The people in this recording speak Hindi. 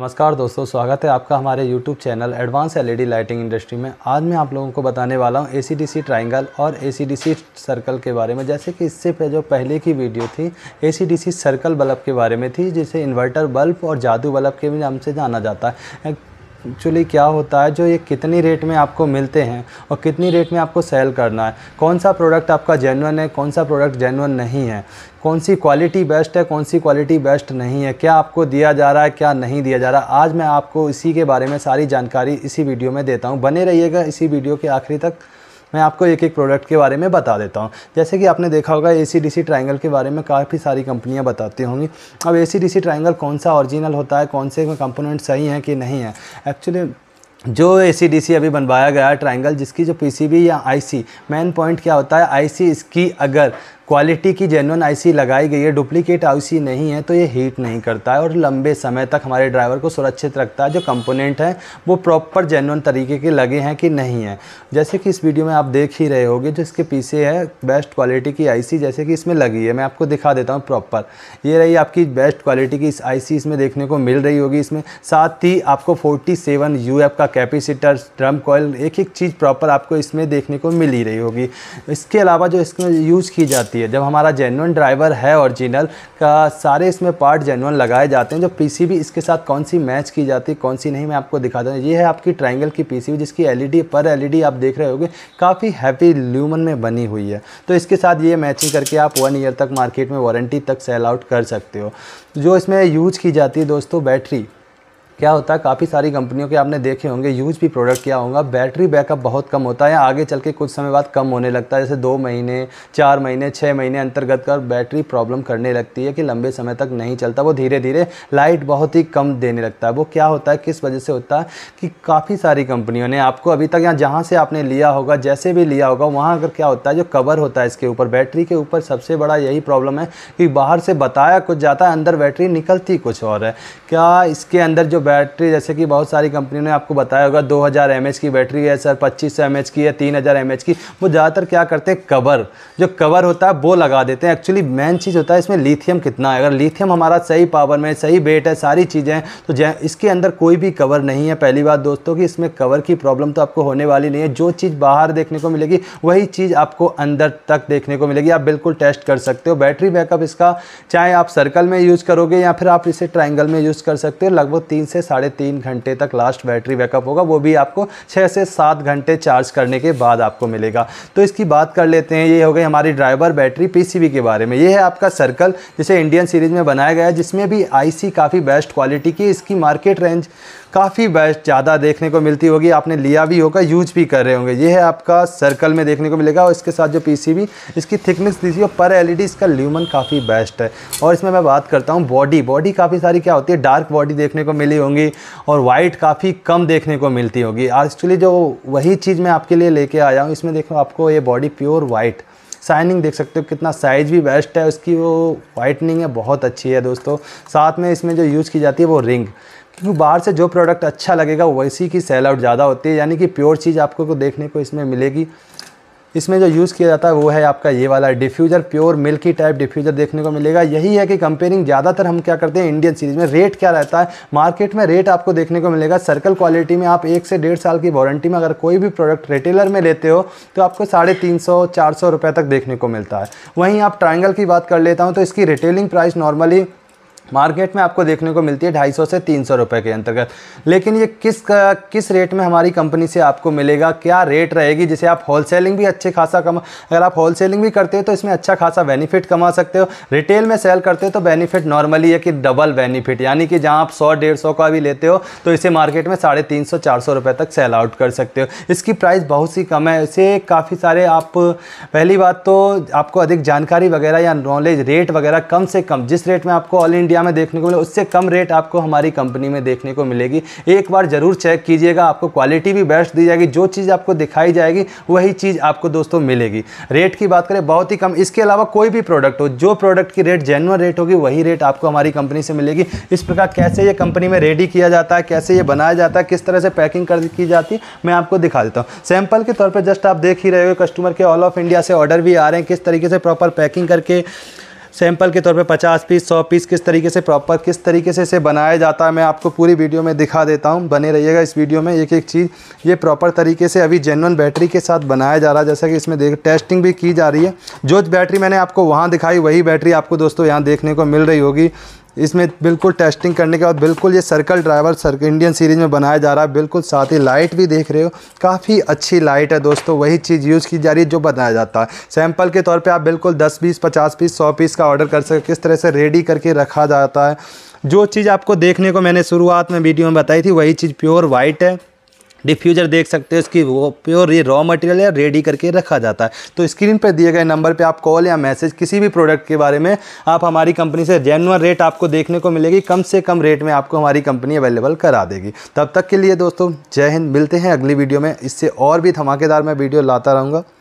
नमस्कार दोस्तों स्वागत है आपका हमारे YouTube channel advance LED lighting industry में आज मैं आप लोगों को बताने वाला हूँ ए ट्रायंगल और ए सर्कल के बारे में जैसे कि इससे पे जो पहले की वीडियो थी ए सर्कल बल्ब के बारे में थी जिसे इन्वर्टर बल्ब और जादू बल्ब के भी नाम से जाना जाता है एक्चुअली क्या होता है जो ये कितनी रेट में आपको मिलते हैं और कितनी रेट में आपको सेल करना है कौन सा प्रोडक्ट आपका जेनवन है कौन सा प्रोडक्ट जेनवन नहीं है कौन सी क्वालिटी बेस्ट है कौन सी क्वालिटी बेस्ट नहीं है क्या आपको दिया जा रहा है क्या नहीं दिया जा रहा आज मैं आपको इसी के बारे में सारी जानकारी इसी वीडियो में देता हूँ बने रहिएगा इसी वीडियो के आखिरी तक मैं आपको एक एक प्रोडक्ट के बारे में बता देता हूँ जैसे कि आपने देखा होगा ए सी डी सी ट्राइंगल के बारे में काफ़ी सारी कंपनियाँ बताती होंगी अब ए सी डी सी ट्राइंगल कौन सा ओरिजिनल होता है कौन से कंपोनेंट सही हैं कि नहीं है एक्चुअली जो ए सी अभी बनवाया गया है ट्राइंगल जिसकी जो पीसीबी या आईसी मेन पॉइंट क्या होता है आईसी इसकी अगर क्वालिटी की जेनवन आईसी लगाई गई है डुप्लीकेट आईसी नहीं है तो ये हीट नहीं करता है और लंबे समय तक हमारे ड्राइवर को सुरक्षित रखता है जो कंपोनेंट हैं वो प्रॉपर जेनवन तरीके के लगे हैं कि नहीं है जैसे कि इस वीडियो में आप देख ही रहे होंगे जो इसके पीछे है बेस्ट क्वालिटी की आईसी जैसे कि इसमें लगी है मैं आपको दिखा देता हूँ प्रॉपर ये रही आपकी बेस्ट क्वालिटी की इस आई इसमें देखने को मिल रही होगी इसमें साथ ही आपको फोर्टी सेवन का कैपेसिटर ड्रम कॉयल एक एक चीज़ प्रॉपर आपको इसमें देखने को मिल ही रही होगी इसके अलावा जो इसमें यूज़ की जाती है जाती है जब हमारा जेनुअन ड्राइवर है ओरिजिनल का सारे इसमें पार्ट जेनुअन लगाए जाते हैं जो पीसीबी इसके साथ कौन सी मैच की जाती है कौन सी नहीं मैं आपको दिखाता हूँ ये है आपकी ट्राइंगल की पीसीबी जिसकी एलईडी e पर एलईडी e आप देख रहे होगे काफ़ी हैप्पी ल्यूमन में बनी हुई है तो इसके साथ ये मैचिंग करके आप वन ईयर तक मार्केट में वारंटी तक सेल आउट कर सकते हो जो इसमें यूज की जाती है दोस्तों बैटरी क्या होता है काफ़ी सारी कंपनियों के आपने देखे होंगे यूज भी प्रोडक्ट किया होगा बैटरी बैकअप बहुत कम होता है आगे चल के कुछ समय बाद कम होने लगता है जैसे दो महीने चार महीने छः महीने अंतर्गत कर बैटरी प्रॉब्लम करने लगती है कि लंबे समय तक नहीं चलता वो धीरे धीरे लाइट बहुत ही कम देने लगता है वो क्या होता है किस वजह से होता है कि काफ़ी सारी कंपनियों ने आपको अभी तक यहाँ जहाँ से आपने लिया होगा जैसे भी लिया होगा वहाँ अगर क्या होता है जो कवर होता है इसके ऊपर बैटरी के ऊपर सबसे बड़ा यही प्रॉब्लम है कि बाहर से बताया कुछ जाता है अंदर बैटरी निकलती कुछ और है क्या इसके अंदर जो बैटरी जैसे कि बहुत सारी कंपनी ने आपको बताया होगा 2000 हज़ार की बैटरी है सर 2500 सौ की है 3000 हज़ार की वो ज़्यादातर क्या करते हैं कवर जो कवर होता है वो लगा देते हैं एक्चुअली मेन चीज़ होता है इसमें लिथियम कितना है अगर लिथियम हमारा सही पावर में सही वेट है सारी चीज़ें हैं तो इसके अंदर कोई भी कवर नहीं है पहली बात दोस्तों की इसमें कवर की प्रॉब्लम तो आपको होने वाली नहीं है जो चीज़ बाहर देखने को मिलेगी वही चीज़ आपको अंदर तक देखने को मिलेगी आप बिल्कुल टेस्ट कर सकते हो बैटरी बैकअप इसका चाहे आप सर्कल में यूज़ करोगे या फिर आप इसे ट्राइंगल में यूज़ कर सकते हो लगभग तीन से से साढ़े तीन घंटे तक लास्ट बैटरी बैकअप होगा वो भी आपको छः से सात घंटे चार्ज करने के बाद आपको मिलेगा तो इसकी बात कर लेते हैं ये हो गई हमारी ड्राइवर बैटरी पी के बारे में ये है आपका सर्कल जिसे इंडियन सीरीज़ में बनाया गया है जिसमें भी आई काफ़ी बेस्ट क्वालिटी की इसकी मार्केट रेंज काफ़ी बेस्ट ज़्यादा देखने को मिलती होगी आपने लिया भी होगा यूज भी कर रहे होंगे ये है आपका सर्कल में देखने को मिलेगा और इसके साथ जो पीसीबी इसकी थिकनेस दीजिए पर एलईडी e इसका ल्यूमन काफ़ी बेस्ट है और इसमें मैं बात करता हूँ बॉडी बॉडी काफ़ी सारी क्या होती है डार्क बॉडी देखने को मिली होगी होंगी और वाइट काफ़ी कम देखने को मिलती होगी एक्चुअली जो वही चीज़ मैं आपके लिए लेके आया हूँ इसमें देखो आपको ये बॉडी प्योर वाइट शाइनिंग देख सकते हो कितना साइज भी बेस्ट है उसकी वो वाइटनिंग है बहुत अच्छी है दोस्तों साथ में इसमें जो यूज़ की जाती है वो रिंग क्योंकि बाहर से जो प्रोडक्ट अच्छा लगेगा वैसी की सेल आउट ज़्यादा होती है यानी कि प्योर चीज़ आपको को देखने को इसमें मिलेगी इसमें जो यूज़ किया जाता है वो है आपका ये वाला diffuser pure milky type diffuser देखने को मिलेगा यही है कि कंपेयरिंग ज़्यादातर हम क्या करते हैं इंडियन सीरीज़ में रेट क्या रहता है मार्केट में रेट आपको देखने को मिलेगा सर्कल क्वालिटी में आप एक से डेढ़ साल की वारंटी में अगर कोई भी प्रोडक्ट रिटेलर में लेते हो तो आपको साढ़े तीन सौ चार सौ रुपये तक देखने को मिलता है वहीं आप ट्राइंगल की बात कर लेता हूँ तो इसकी रिटेलिंग प्राइस नॉर्मली मार्केट में आपको देखने को मिलती है ढाई सौ से तीन सौ रुपये के अंतर्गत लेकिन ये किस किस रेट में हमारी कंपनी से आपको मिलेगा क्या रेट रहेगी जिसे आप होलसेलिंग भी अच्छे खासा कमा अगर आप होलसेलिंग भी करते हो तो इसमें अच्छा खासा बेनिफिट कमा सकते हो रिटेल में सेल करते हो तो बेनिफिट नॉर्मली है कि डबल बेनिफिट यानी कि जहाँ आप सौ डेढ़ सौ का भी लेते हो तो इसे मार्केट में साढ़े तीन सौ चार सौ रुपये तक सेल आउट कर सकते हो इसकी प्राइस बहुत सी कम है इसे काफ़ी सारे आप पहली बात तो आपको अधिक जानकारी वगैरह या नॉलेज रेट वगैरह कम से कम जिस रेट में आपको ऑल इंडिया इंडिया में देखने को मिले उससे कम रेट आपको हमारी कंपनी में देखने को मिलेगी एक बार ज़रूर चेक कीजिएगा आपको क्वालिटी भी बेस्ट दी जाएगी जो चीज़ आपको दिखाई जाएगी वही चीज़ आपको दोस्तों मिलेगी रेट की बात करें बहुत ही कम इसके अलावा कोई भी प्रोडक्ट हो जो प्रोडक्ट की रेट जेनुअन रेट होगी वही रेट आपको हमारी कंपनी से मिलेगी इस प्रकार कैसे ये कंपनी में रेडी किया जाता है कैसे ये बनाया जाता है किस तरह से पैकिंग कर की जाती है मैं आपको दिखा देता हूँ सैंपल के तौर पर जस्ट आप देख ही रहे हो कस्टमर के ऑल ऑफ इंडिया से ऑर्डर भी आ रहे हैं किस तरीके से प्रॉपर पैकिंग करके सैंपल के तौर पे 50 पीस 100 पीस किस तरीके से प्रॉपर किस तरीके से इसे बनाया जाता है मैं आपको पूरी वीडियो में दिखा देता हूँ बने रहिएगा इस वीडियो में एक एक चीज़ ये प्रॉपर तरीके से अभी जेनवन बैटरी के साथ बनाया जा रहा है जैसा कि इसमें देख टेस्टिंग भी की जा रही है जो बैटरी मैंने आपको वहाँ दिखाई वही बैटरी आपको दोस्तों यहाँ देखने को मिल रही होगी इसमें बिल्कुल टेस्टिंग करने के बाद बिल्कुल ये circle driver circle Indian series में बनाया जा रहा है बिल्कुल साथ ही लाइट भी देख रहे हो काफ़ी अच्छी लाइट है दोस्तों वही चीज़ यूज़ की जा रही है जो बनाया जाता है सैम्पल के तौर पर आप बिल्कुल दस बीस पचास पीस सौ पीस का ऑर्डर कर सकते किस तरह से रेडी करके रखा जाता है जो चीज़ आपको देखने को मैंने शुरुआत में वीडियो में बताई थी वही चीज़ प्योर वाइट है डिफ्यूज़र देख सकते हो इसकी वो प्योर ये रॉ मटेरियल या रेडी करके रखा जाता है तो स्क्रीन पर दिए गए नंबर पर आप कॉल या मैसेज किसी भी प्रोडक्ट के बारे में आप हमारी कंपनी से जेनुअन रेट आपको देखने को मिलेगी कम से कम रेट में आपको हमारी कंपनी अवेलेबल करा देगी तब तक के लिए दोस्तों जय हिंद मिलते हैं अगली वीडियो में इससे और भी धमाकेदार मैं वीडियो लाता रहूँगा